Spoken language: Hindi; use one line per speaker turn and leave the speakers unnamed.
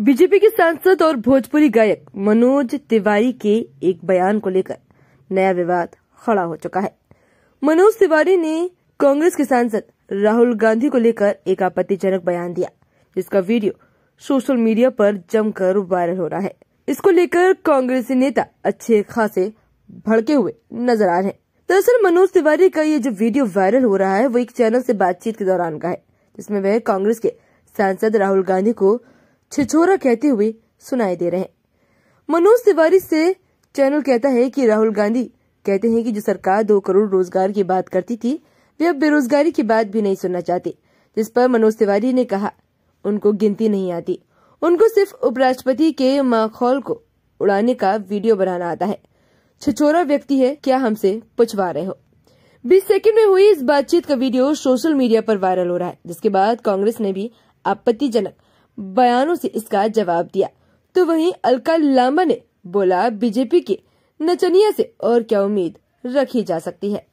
बीजेपी के सांसद और भोजपुरी गायक मनोज तिवारी के एक बयान को लेकर नया विवाद खड़ा हो चुका है मनोज तिवारी ने कांग्रेस के सांसद राहुल गांधी को लेकर एक आपत्तिजनक बयान दिया जिसका वीडियो सोशल मीडिया पर जमकर वायरल हो रहा है इसको लेकर कांग्रेसी नेता अच्छे खासे भड़के हुए नजर आ रहे हैं दरअसल मनोज तिवारी का ये जो वीडियो वायरल हो रहा है वो एक चैनल से बातचीत के दौरान का है जिसमें वह कांग्रेस के सांसद राहुल गांधी को छिछोरा कहते हुए सुनाई दे रहे हैं मनोज तिवारी से चैनल कहता है कि राहुल गांधी कहते हैं कि जो सरकार दो करोड़ रोजगार की बात करती थी वे अब बेरोजगारी की बात भी नहीं सुनना चाहते जिस पर मनोज तिवारी ने कहा उनको गिनती नहीं आती उनको सिर्फ उपराष्ट्रपति के माखौल को उड़ाने का वीडियो बनाना आता है छिछोरा व्यक्ति है क्या हमसे पुछवा रहे हो 20 सेकंड में हुई इस बातचीत का वीडियो सोशल मीडिया पर वायरल हो रहा है जिसके बाद कांग्रेस ने भी आपत्तिजनक बयानों से इसका जवाब दिया तो वहीं अलका लांबा ने बोला बीजेपी के नचनिया से और क्या उम्मीद रखी जा सकती है